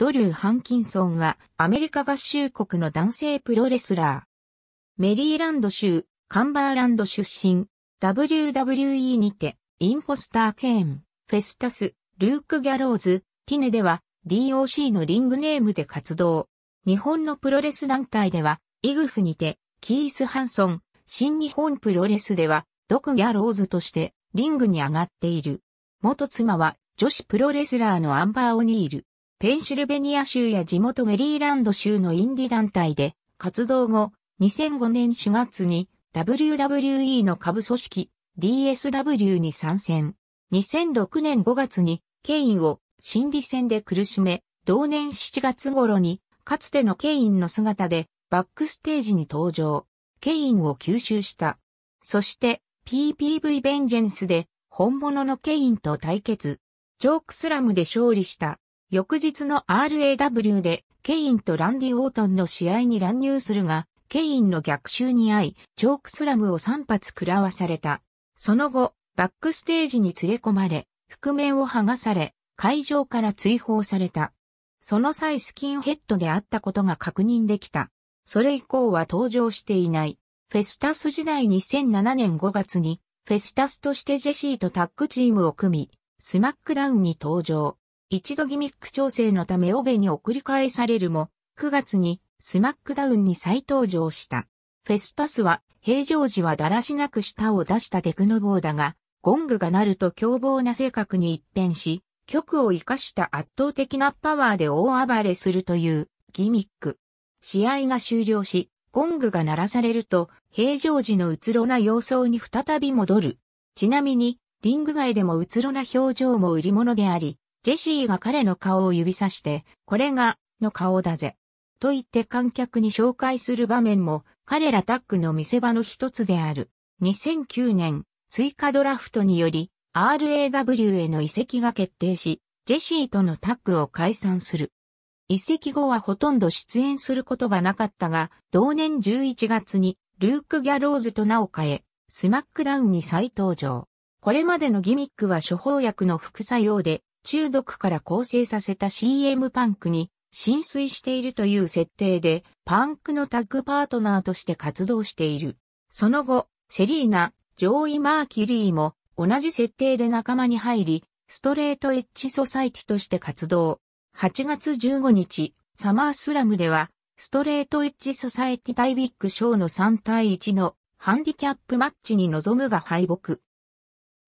ドリュー・ハンキンソンはアメリカ合衆国の男性プロレスラー。メリーランド州、カンバーランド出身、WWE にて、インポスター・ケーン、フェスタス、ルーク・ギャローズ、ティネでは DOC のリングネームで活動。日本のプロレス団体では、イグフにて、キース・ハンソン、新日本プロレスでは、ドク・ギャローズとして、リングに上がっている。元妻は、女子プロレスラーのアンバー・オニール。ペンシルベニア州や地元メリーランド州のインディ団体で活動後、2005年4月に WWE の下部組織 DSW に参戦。2006年5月にケインを心理戦で苦しめ、同年7月頃にかつてのケインの姿でバックステージに登場。ケインを吸収した。そして PPV ベンジェンスで本物のケインと対決。ジョークスラムで勝利した。翌日の RAW でケインとランディ・オートンの試合に乱入するが、ケインの逆襲に遭い、チョークスラムを3発食らわされた。その後、バックステージに連れ込まれ、覆面を剥がされ、会場から追放された。その際スキンヘッドであったことが確認できた。それ以降は登場していない。フェスタス時代2007年5月に、フェスタスとしてジェシーとタッグチームを組み、スマックダウンに登場。一度ギミック調整のためオベに送り返されるも、9月にスマックダウンに再登場した。フェスタスは、平常時はだらしなく舌を出したデクノボーだが、ゴングが鳴ると凶暴な性格に一変し、曲を活かした圧倒的なパワーで大暴れするというギミック。試合が終了し、ゴングが鳴らされると、平常時のうつろな様相に再び戻る。ちなみに、リング外でもうつろな表情も売り物であり、ジェシーが彼の顔を指さして、これが、の顔だぜ。と言って観客に紹介する場面も、彼らタッグの見せ場の一つである。2009年、追加ドラフトにより、RAW への移籍が決定し、ジェシーとのタッグを解散する。移籍後はほとんど出演することがなかったが、同年11月に、ルーク・ギャローズと名を変え、スマックダウンに再登場。これまでのギミックは処方薬の副作用で中毒から構成させた CM パンクに浸水しているという設定で、パンクのタッグパートナーとして活動している。その後、セリーナ、ジョーイ・マーキュリーも同じ設定で仲間に入り、ストレートエッジソサイティとして活動。8月15日、サマースラムでは、ストレートエッジソサエティ対ビッグショーの3対1のハンディキャップマッチに臨むが敗北。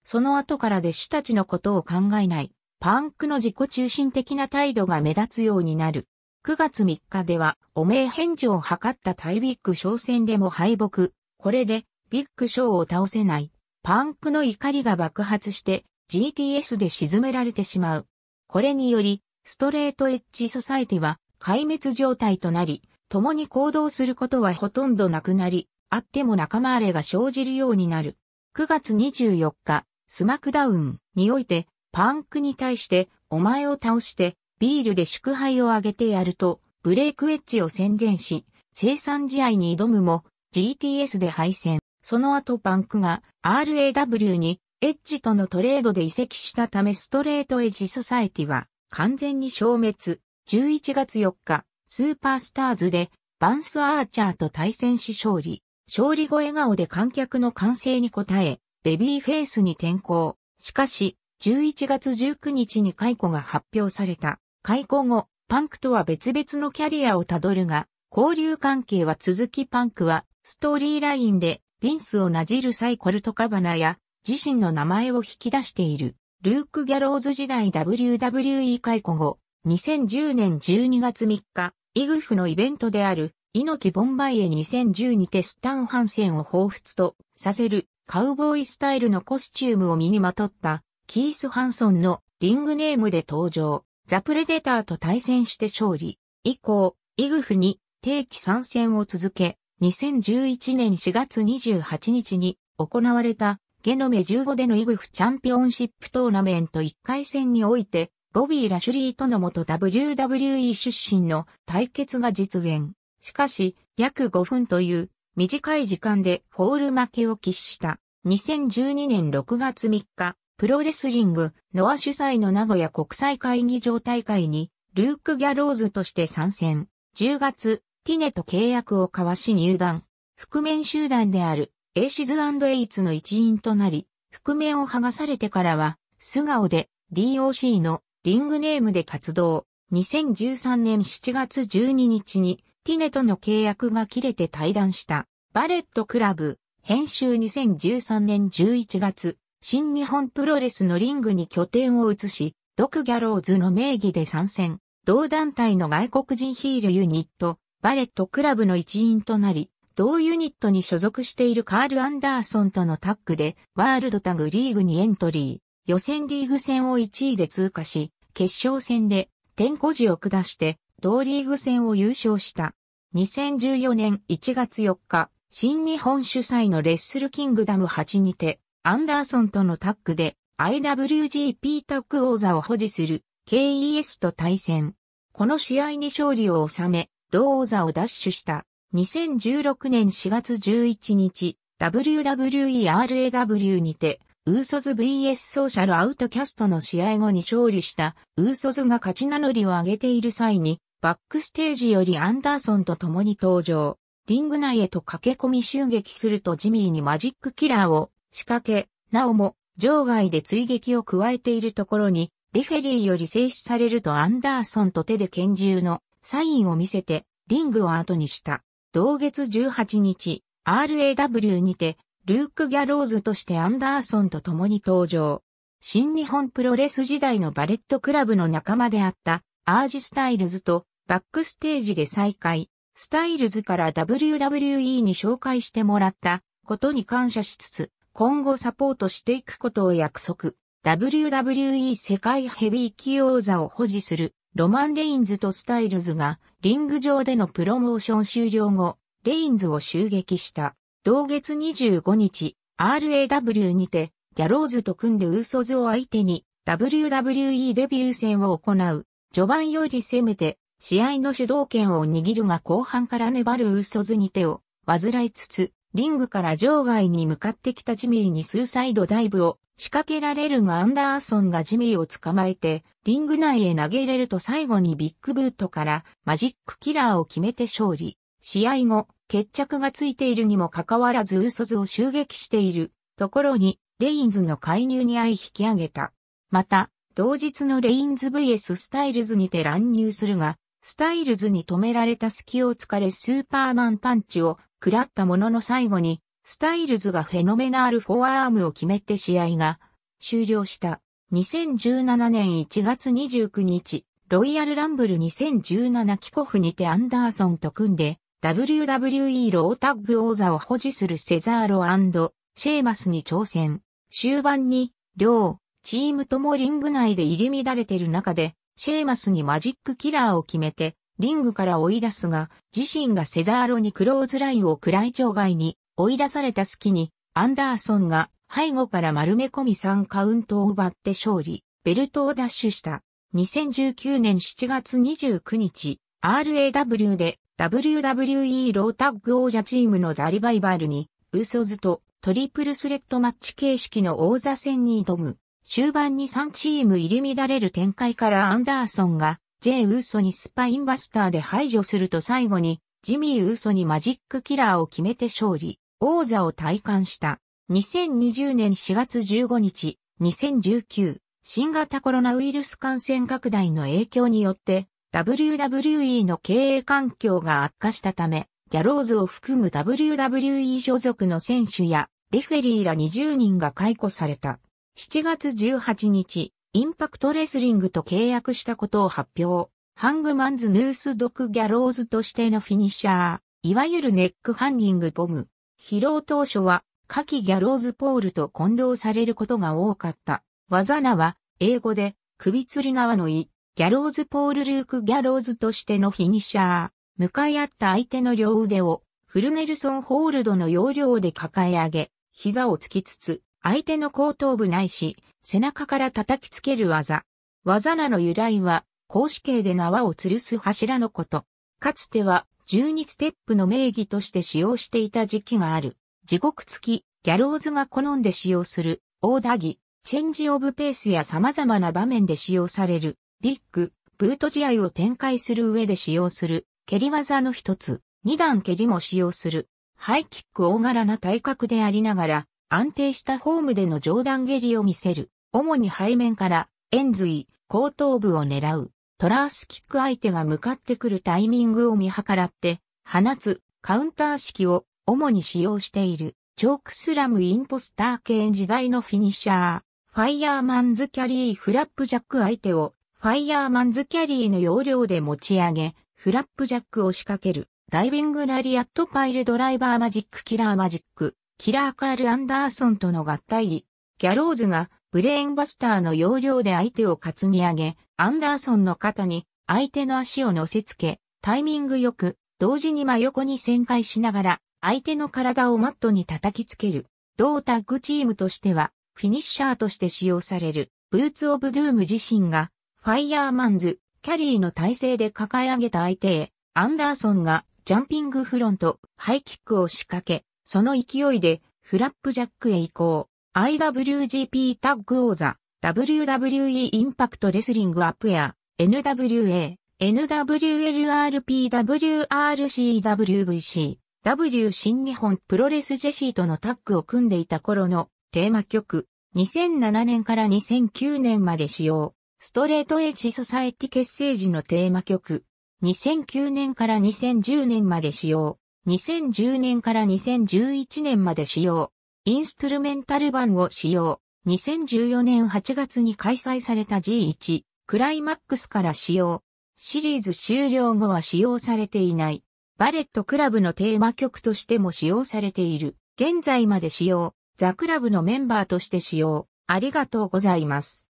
その後から弟子たちのことを考えない。パンクの自己中心的な態度が目立つようになる。9月3日では、汚名返上を図ったタイビッグ商戦でも敗北。これで、ビッグショーを倒せない。パンクの怒りが爆発して、GTS で沈められてしまう。これにより、ストレートエッジソサイティは、壊滅状態となり、共に行動することはほとんどなくなり、あっても仲間荒れが生じるようになる。9月24日、スマクダウンにおいて、パンクに対してお前を倒してビールで祝杯をあげてやるとブレイクエッジを宣言し、生産試合に挑むも GTS で敗戦。その後パンクが RAW にエッジとのトレードで移籍したためストレートエッジソサエティは完全に消滅。11月4日、スーパースターズでバンス・アーチャーと対戦し勝利。勝利後笑顔で観客の歓声に応え、ベビーフェイスに転向。しかし、11月19日に解雇が発表された。解雇後、パンクとは別々のキャリアをたどるが、交流関係は続きパンクは、ストーリーラインで、ヴィンスをなじるサイコルトカバナや、自身の名前を引き出している。ルーク・ギャローズ時代 WWE 解雇後、2010年12月3日、イグフのイベントである、猪木ボンバイエ2010にてスタン・ハンセンを彷彿とさせる、カウボーイスタイルのコスチュームを身にまとった、キース・ハンソンのリングネームで登場、ザ・プレデターと対戦して勝利。以降、イグフに定期参戦を続け、2011年4月28日に行われたゲノメ15でのイグフチャンピオンシップトーナメント1回戦において、ボビー・ラシュリーとの元 WWE 出身の対決が実現。しかし、約5分という短い時間でフォール負けを喫した。2012年6月3日、プロレスリング、ノア主催の名古屋国際会議場大会に、ルーク・ギャローズとして参戦。10月、ティネと契約を交わし入団。覆面集団である、エイシズエイツの一員となり、覆面を剥がされてからは、素顔で DOC のリングネームで活動。2013年7月12日に、ティネとの契約が切れて退団した、バレットクラブ、編集2013年11月、新日本プロレスのリングに拠点を移し、ドクギャローズの名義で参戦、同団体の外国人ヒールユニット、バレットクラブの一員となり、同ユニットに所属しているカール・アンダーソンとのタッグで、ワールドタグリーグにエントリー、予選リーグ戦を1位で通過し、決勝戦で、天候時を下して、同リーグ戦を優勝した。2014年1月4日、新日本主催のレッスルキングダム8にて、アンダーソンとのタッグで IWGP タッグ王座を保持する KES と対戦。この試合に勝利を収め、同王座を奪取した。2016年4月11日、WWERAW にて、ウーソズ VS ソーシャルアウトキャストの試合後に勝利したウーソズが勝ち名乗りを上げている際に、バックステージよりアンダーソンと共に登場。リング内へと駆け込み襲撃するとジミーにマジックキラーを仕掛け、なおも、場外で追撃を加えているところに、リフェリーより制止されるとアンダーソンと手で拳銃のサインを見せて、リングを後にした。同月18日、RAW にて、ルーク・ギャローズとしてアンダーソンと共に登場。新日本プロレス時代のバレットクラブの仲間であったアージ・スタイルズとバックステージで再会。スタイルズから WWE に紹介してもらったことに感謝しつつ、今後サポートしていくことを約束。WWE 世界ヘビー級王座を保持するロマン・レインズとスタイルズがリング上でのプロモーション終了後、レインズを襲撃した。同月25日、RAW にてギャローズと組んでウーソズを相手に WWE デビュー戦を行う。序盤より攻めて試合の主導権を握るが後半から粘るウーソズに手を患いつつリングから場外に向かってきたジミーに数サイドダイブを仕掛けられるがアンダーソンがジミーを捕まえて、リング内へ投げ入れると最後にビッグブートからマジックキラーを決めて勝利。試合後、決着がついているにもかかわらずウ図ソズを襲撃しているところに、レインズの介入に相引き上げた。また、同日のレインズ VS スタイルズにて乱入するが、スタイルズに止められた隙を突かれスーパーマンパンチを食らったものの最後に、スタイルズがフェノメナールフォアアームを決めて試合が終了した。2017年1月29日、ロイヤルランブル2017キコフにてアンダーソンと組んで、WWE ロータッグ王座を保持するセザーロシェーマスに挑戦。終盤に、両、チームともリング内で入り乱れている中で、シェーマスにマジックキラーを決めて、リングから追い出すが、自身がセザーロにクローズラインを暗い場外に追い出された隙に、アンダーソンが背後から丸め込み3カウントを奪って勝利、ベルトを奪取した。2019年7月29日、RAW で WWE ロータッグ王者チームのザリバイバルに、ウソズとトリプルスレッドマッチ形式の王座戦に挑む。終盤に3チーム入り乱れる展開からアンダーソンが J ウーソにスパインバスターで排除すると最後に、ジミー・ウーソにマジックキラーを決めて勝利、王座を退官した。2020年4月15日、2019、新型コロナウイルス感染拡大の影響によって、WWE の経営環境が悪化したため、ギャローズを含む WWE 所属の選手や、レフェリーら20人が解雇された。7月18日、インパクトレスリングと契約したことを発表。ハングマンズヌースドクギャローズとしてのフィニッシャー、いわゆるネックハンギングボム。疲労当初は、下記ギャローズポールと混同されることが多かった。技名は、英語で、首吊り縄の意、ギャローズポールルークギャローズとしてのフィニッシャー。向かい合った相手の両腕を、フルネルソンホールドの要領で抱え上げ、膝をつきつつ、相手の後頭部ないし、背中から叩きつける技。技名の由来は、格子形で縄を吊るす柱のこと。かつては、12ステップの名義として使用していた時期がある。地獄付き、ギャローズが好んで使用する、大打技、チェンジオブペースや様々な場面で使用される、ビッグ、ブート試合を展開する上で使用する、蹴り技の一つ、二段蹴りも使用する、ハイキック大柄な体格でありながら、安定したフォームでの上段蹴りを見せる。主に背面から円髄、後頭部を狙う。トラースキック相手が向かってくるタイミングを見計らって放つカウンター式を主に使用している。チョークスラムインポスター系時代のフィニッシャー。ファイヤーマンズキャリーフラップジャック相手をファイヤーマンズキャリーの要領で持ち上げ、フラップジャックを仕掛ける。ダイビングラリアットパイルドライバーマジックキラーマジック、キラーカール・アンダーソンとの合体。ギャローズがブレーンバスターの要領で相手を担ぎ上げ、アンダーソンの肩に相手の足を乗せつけ、タイミングよく、同時に真横に旋回しながら、相手の体をマットに叩きつける。同タッグチームとしては、フィニッシャーとして使用される、ブーツ・オブ・ドゥーム自身が、ファイヤーマンズ、キャリーの体勢で抱え上げた相手へ、アンダーソンがジャンピングフロント、ハイキックを仕掛け、その勢いでフラップジャックへ移行。IWGP タッグ王座、WWE インパクトレスリングアップや、NWA、NWLRP、WRC、WVC、W 新日本プロレスジェシーとのタッグを組んでいた頃のテーマ曲、2007年から2009年まで使用、ストレートエッジソサエティ結成時のテーマ曲、2009年から2010年まで使用、2010年から2011年まで使用、インストゥルメンタル版を使用。2014年8月に開催された G1 クライマックスから使用。シリーズ終了後は使用されていない。バレットクラブのテーマ曲としても使用されている。現在まで使用。ザクラブのメンバーとして使用。ありがとうございます。